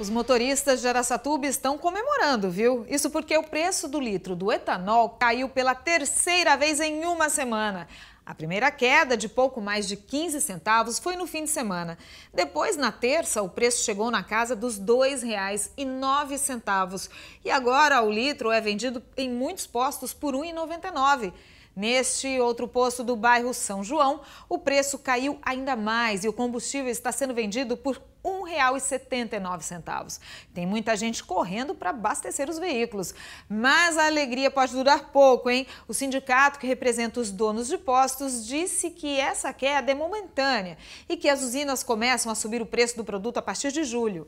Os motoristas de Araçatuba estão comemorando, viu? Isso porque o preço do litro do etanol caiu pela terceira vez em uma semana. A primeira queda, de pouco mais de 15 centavos, foi no fim de semana. Depois, na terça, o preço chegou na casa dos R$ 2,09. E agora o litro é vendido em muitos postos por R$ 1,99. Neste outro posto do bairro São João, o preço caiu ainda mais e o combustível está sendo vendido por R$ 1,79. Tem muita gente correndo para abastecer os veículos. Mas a alegria pode durar pouco, hein? O sindicato que representa os donos de postos disse que essa queda é momentânea e que as usinas começam a subir o preço do produto a partir de julho.